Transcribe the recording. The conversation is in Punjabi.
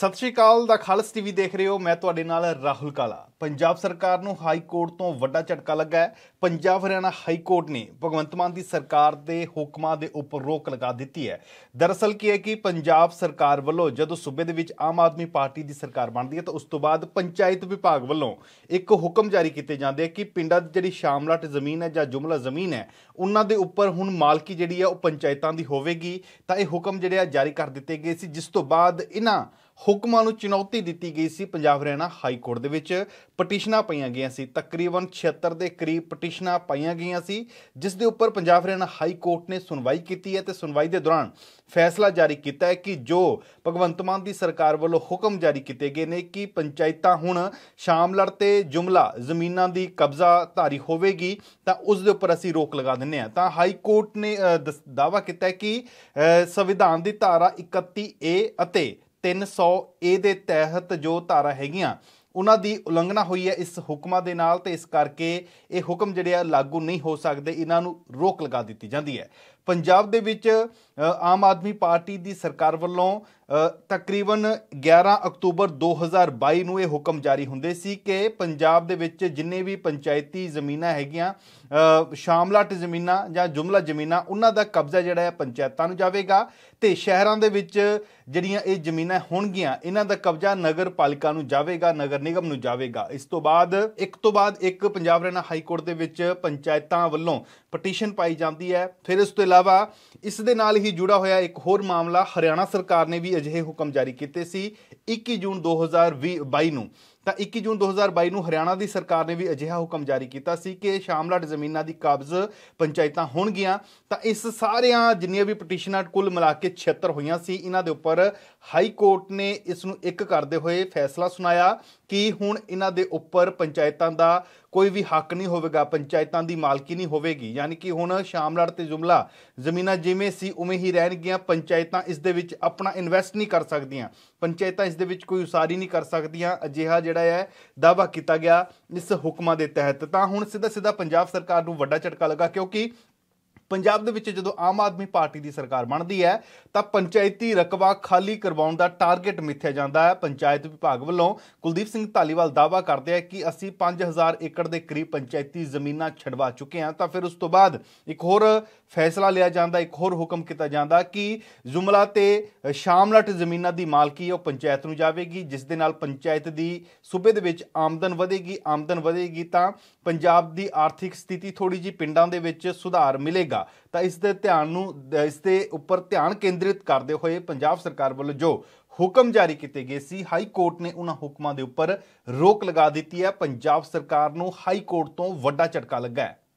ਸਤਿ ਸ਼੍ਰੀ ਅਕਾਲ ਦਾ ਖਾਲਸ ਟੀਵੀ ਦੇਖ ਰਹੇ ਹੋ ਮੈਂ ਤੁਹਾਡੇ ਨਾਲ ਰਾਹੁਲ ਕਾਲਾ ਪੰਜਾਬ ਸਰਕਾਰ ਨੂੰ ਹਾਈ ਕੋਰਟ ਤੋਂ ਵੱਡਾ ਝਟਕਾ ਲੱਗਾ ਹੈ ਪੰਜਾਬ ਹਰਿਆਣਾ ਹਾਈ ਕੋਰਟ ਨੇ ਭਗਵੰਤ ਮਾਨ ਦੀ ਸਰਕਾਰ ਦੇ ਹੁਕਮਾਂ ਦੇ ਉੱਪਰ ਰੋਕ ਲਗਾ ਦਿੱਤੀ ਹੈ ਦਰਅਸਲ ਕੀ ਹੈ ਕਿ ਪੰਜਾਬ ਸਰਕਾਰ ਵੱਲੋਂ ਜਦੋਂ ਸੂਬੇ ਦੇ ਵਿੱਚ ਆਮ ਆਦਮੀ ਪਾਰਟੀ ਦੀ ਸਰਕਾਰ ਬਣਦੀ ਹੈ ਤਾਂ ਉਸ ਤੋਂ ਬਾਅਦ ਪੰਚਾਇਤ ਵਿਭਾਗ ਵੱਲੋਂ ਇੱਕ ਹੁਕਮ ਜਾਰੀ ਕੀਤੇ ਜਾਂਦੇ ਕਿ ਪਿੰਡਾਂ ਦੀ ਜਿਹੜੀ ਸ਼ਾਮਲਾਟ ਜ਼ਮੀਨ ਹੈ ਜਾਂ ਜੁਮਲਾ ਜ਼ਮੀਨ ਹੈ ਉਹਨਾਂ ਦੇ ਉੱਪਰ ਹੁਣ ਮਾਲਕੀ ਜਿਹੜੀ ਹੈ ਉਹ ਪੰਚਾਇਤਾਂ ਦੀ ਹੋਵੇਗੀ ਤਾਂ ਇਹ ਹੁਕਮ ਜਿਹੜੇ ਆ ਜਾਰੀ ਕਰ ਦਿੱਤੇ ਗਏ ਸੀ ਜਿਸ ਤੋਂ ਬਾਅਦ ਇਹਨਾਂ ਹੁਕਮਾਂ ਨੂੰ ਚੁਣੌਤੀ ਦਿੱਤੀ ਗਈ ਸੀ ਪੰਜਾਬ ਹਰਿਆਣਾ ਹਾਈ ਕੋਰਟ ਦੇ ਵਿੱਚ ਪਟੀਸ਼ਨਾਂ ਪਈਆਂ ਗਈਆਂ ਸੀ ਤਕਰੀਬਨ 76 ਦੇ ਕਰੀਬ ਪਟੀਸ਼ਨਾਂ ਪਈਆਂ ਗਈਆਂ ਸੀ ਜਿਸ ਦੇ ਉੱਪਰ ਪੰਜਾਬ ਹਰਿਆਣਾ ਹਾਈ ਕੋਰਟ ਨੇ ਸੁਣਵਾਈ ਕੀਤੀ ਹੈ ਤੇ ਸੁਣਵਾਈ ਦੇ ਦੌਰਾਨ ਫੈਸਲਾ ਜਾਰੀ ਕੀਤਾ ਹੈ ਕਿ ਜੋ ਭਗਵੰਤ ਮਾਨ ਦੀ ਸਰਕਾਰ ਵੱਲੋਂ ਹੁਕਮ ਜਾਰੀ ਕੀਤੇ ਗਏ ਨੇ ਕਿ ਪੰਚਾਇਤਾਂ ਹੁਣ ਸ਼ਾਮਲੜ ਤੇ ਜੁਮਲਾ ਜ਼ਮੀਨਾਂ ਦੀ ਕਬਜ਼ਾ ਧਾਰੀ ਹੋਵੇਗੀ ਤਾਂ ਉਸ ਦੇ ਉੱਪਰ ਅਸੀਂ ਰੋਕ ਲਗਾ ਦਿੰਨੇ ਆ ਤਾਂ ਹਾਈ ਕੋਰਟ ਨੇ ਦਾਵਾ ਕੀਤਾ ਹੈ ਕਿ ਸੰਵਿਧਾਨ ਦੀ ਧਾਰਾ 31A ਅਤੇ 300 ਏ ਦੇ ਤਹਿਤ ਜੋ ਧਾਰਾ ਹੈਗੀਆਂ ਉਹਨਾਂ ਦੀ ਉਲੰਘਣਾ ਹੋਈ ਹੈ ਇਸ ਹੁਕਮਾਂ ਦੇ ਨਾਲ ਤੇ ਇਸ ਕਰਕੇ ਇਹ ਹੁਕਮ ਜਿਹੜੇ ਆ ਲਾਗੂ ਨਹੀਂ ਹੋ ਸਕਦੇ ਇਹਨਾਂ ਨੂੰ ਰੋਕ ਲਗਾ ਦਿੱਤੀ ਜਾਂਦੀ ਹੈ ਪੰਜਾਬ ਦੇ ਵਿੱਚ ਆਮ ਆਦਮੀ ਪਾਰਟੀ ਦੀ ਸਰਕਾਰ ਵੱਲੋਂ ਤਕਰੀਬਨ 11 ਅਕਤੂਬਰ 2022 ਨੂੰ ਇਹ ਹੁਕਮ ਜਾਰੀ ਹੁੰਦੇ ਸੀ ਕਿ ਪੰਜਾਬ ਦੇ ਵਿੱਚ ਜਿੰਨੇ ਵੀ ਪੰਚਾਇਤੀ ਜ਼ਮੀਨਾਂ ਹੈਗੀਆਂ ਸ਼ਾਮਲਾਟ ਜ਼ਮੀਨਾਂ ਜਾਂ ਜੁਮਲਾ ਜ਼ਮੀਨਾਂ ਉਹਨਾਂ ਦਾ ਕਬਜ਼ਾ ਜਿਹੜਾ ਹੈ ਪੰਚਾਇਤਾਂ ਨੂੰ ਜਾਵੇਗਾ ਤੇ ਸ਼ਹਿਰਾਂ ਦੇ ਵਿੱਚ ਜਿਹੜੀਆਂ ਇਹ ਜ਼ਮੀਨਾਂ ਹੋਣਗੀਆਂ ਇਹਨਾਂ ਦਾ ਕਬਜ਼ਾ ਨਗਰ ਪਾਲਿਕਾ ਨੂੰ ਜਾਵੇਗਾ ਨਗਰ ਨਿਗਮ ਨੂੰ ਜਾਵੇਗਾ ਇਸ ਤੋਂ ਬਾਅਦ ਇੱਕ ਤੋਂ ਬਾਅਦ ਇੱਕ ਪੰਜਾਬ ਹਰਿਆਣਾ ਹਾਈ ਕੋਰਟ ਦੇ ਵਿੱਚ ਪੰਚਾਇਤਾਂ ਵੱਲੋਂ ਪਟੀਸ਼ਨ ਪਾਈ ਜਾਂਦੀ ਹੈ ਫਿਰ ਇਸ ਤੋਂ ਇਲਾਵਾ ਇਸ ਦੇ ਨਾਲ ਹੀ ਜੁੜਾ ਹੋਇਆ ਇੱਕ ਹੋਰ ਮਾਮਲਾ ਹਰਿਆਣਾ ਸਰਕਾਰ ਨੇ ਵੀ ਅਜਿਹੇ ਹੁਕਮ ਜਾਰੀ ਕੀਤੇ ਸੀ 21 ਜੂਨ 2022 ਨੂੰ ਤਾਂ 21 ਜੂਨ 2022 ਨੂੰ ਹਰਿਆਣਾ ਦੀ ਸਰਕਾਰ ਨੇ ਵੀ ਅਜਿਹਾ ਹੁਕਮ ਜਾਰੀ ਕੀਤਾ ਸੀ ਕਿ ਸ਼ਾਮਲਾਟ ਜ਼ਮੀਨਾਂ ਦੀ ਕਬਜ਼ ਪੰਚਾਇਤਾਂ ਹੋਣਗੀਆਂ ਤਾਂ ਇਸ ਸਾਰਿਆਂ ਜਿੰਨੀਆਂ ਵੀ ਪਟੀਸ਼ਨਾਂ ਕੁੱਲ ਮਿਲਾ ਕੇ 76 ਹੋਈਆਂ ਸੀ ਇਹਨਾਂ ਦੇ ਉੱਪਰ ਹਾਈ ਕੋਰਟ ਨੇ ਇਸ ਨੂੰ ਇੱਕ ਕਰਦੇ ਹੋਏ ਫੈਸਲਾ ਸੁਣਾਇਆ ਕਿ ਹੁਣ ਇਹਨਾਂ ਦੇ ਉੱਪਰ ਪੰਚਾਇਤਾਂ ਦਾ ਕੋਈ ਵੀ ਹੱਕ ਨਹੀਂ ਹੋਵੇਗਾ ਪੰਚਾਇਤਾਂ ਦੀ ਮਾਲਕੀ ਨਹੀਂ ਹੋਵੇਗੀ ਯਾਨੀ ਕਿ ਹੁਣ ਸ਼ਾਮਲਾਟ ਤੇ ਜੁਮਲਾ ਜ਼ਮੀਨਾਂ ਜਿਵੇਂ ਸੀ ਉਵੇਂ ਹੀ ਰਹਿਣਗੀਆਂ ਪੰਚਾਇਤਾਂ ਇਸ ਦੇ ਵਿੱਚ ਆਪਣਾ ਇਨਵੈਸਟ ਨਹੀਂ ਕਰ ਸਕਦੀਆਂ ਪੰਚਾਇਤਾਂ ਇਸ ਦੇ ਵਿੱਚ ਕੋਈ ਉਸਾਰੀ ਨਹੀਂ ਕਰ ਸਕਦੀਆਂ ਅਜਿਹਾ ਜਿਹੜਾ ਹੈ ਦਾਵਾ ਕੀਤਾ ਗਿਆ ਇਸ ਹੁਕਮਾਂ ਦੇ ਤਹਿਤ ਤਾਂ ਹੁਣ ਸਿੱਧਾ ਸਿੱਧਾ ਪੰਜਾਬ ਸਰਕਾਰ ਨੂੰ ਵੱਡਾ ਝਟਕਾ ਲੱਗਾ ਕਿਉਂਕਿ ਪੰਜਾਬ ਦੇ ਵਿੱਚ ਜਦੋਂ ਆਮ ਆਦਮੀ ਪਾਰਟੀ ਦੀ ਸਰਕਾਰ ਬਣਦੀ ਹੈ ਤਾਂ ਪੰਚਾਇਤੀ ਰਕਬਾ ਖਾਲੀ ਕਰਵਾਉਣ ਦਾ ਟਾਰਗੇਟ ਮਿੱਥਿਆ ਜਾਂਦਾ ਹੈ ਪੰਚਾਇਤ ਵਿਭਾਗ ਵੱਲੋਂ ਕੁਲਦੀਪ ਸਿੰਘ ਧਾਲੀਵਾਲ ਦਾਵਾ ਕਰਦੇ ਆ ਕਿ ਅਸੀਂ 5000 ਏਕੜ ਦੇ ਕਰੀਬ ਪੰਚਾਇਤੀ ਜ਼ਮੀਨਾਂ ਛਡਵਾ ਚੁੱਕੇ ਹਾਂ ਤਾਂ ਫਿਰ ਉਸ ਤੋਂ ਬਾਅਦ ਇੱਕ ਹੋਰ ਫੈਸਲਾ ਲਿਆ ਜਾਂਦਾ ਇੱਕ ਹੋਰ ਹੁਕਮ ਕੀਤਾ ਜਾਂਦਾ ਕਿ ਜ਼ੁਮਲਾ ਤੇ ਸ਼ਾਮਲਟ ਜ਼ਮੀਨਾਂ ਦੀ ਮਾਲਕੀ ਉਹ ਪੰਚਾਇਤ ਨੂੰ ਜਾਵੇਗੀ ਜਿਸ ਦੇ ਨਾਲ ਪੰਚਾਇਤ ਦੀ ਸੂਬੇ ਦੇ ਵਿੱਚ ਆਮਦਨ ਵਧੇਗੀ ਆਮਦਨ ਵਧੇਗੀ ਤਾਂ ਪੰਜਾਬ ਦੀ ਆਰਥਿਕ ਸਥਿਤੀ ਥੋੜੀ ਜੀ ਪਿੰਡਾਂ ਦੇ ਵਿੱਚ ਸੁਧਾਰ ਮਿਲੇਗਾ ਹੋਵੇਗਾ ਤਾਂ ਇਸ ਦੇ ਧਿਆਨ ਨੂੰ ਇਸ ਦੇ ਉੱਪਰ ਧਿਆਨ ਕੇਂਦਰਿਤ ਕਰਦੇ ਹੋਏ ਪੰਜਾਬ ਸਰਕਾਰ ਵੱਲੋਂ ਜੋ ਹੁਕਮ ਜਾਰੀ ਕੀਤੇ ਗਏ ਸੀ ਹਾਈ ਕੋਰਟ ਨੇ ਉਹਨਾਂ ਹੁਕਮਾਂ ਦੇ ਉੱਪਰ ਰੋਕ ਲਗਾ ਦਿੱਤੀ ਹੈ ਪੰਜਾਬ ਸਰਕਾਰ ਨੂੰ ਹਾਈ ਕੋਰਟ ਤੋਂ ਵੱਡਾ ਝਟਕਾ ਲੱਗਾ ਹੈ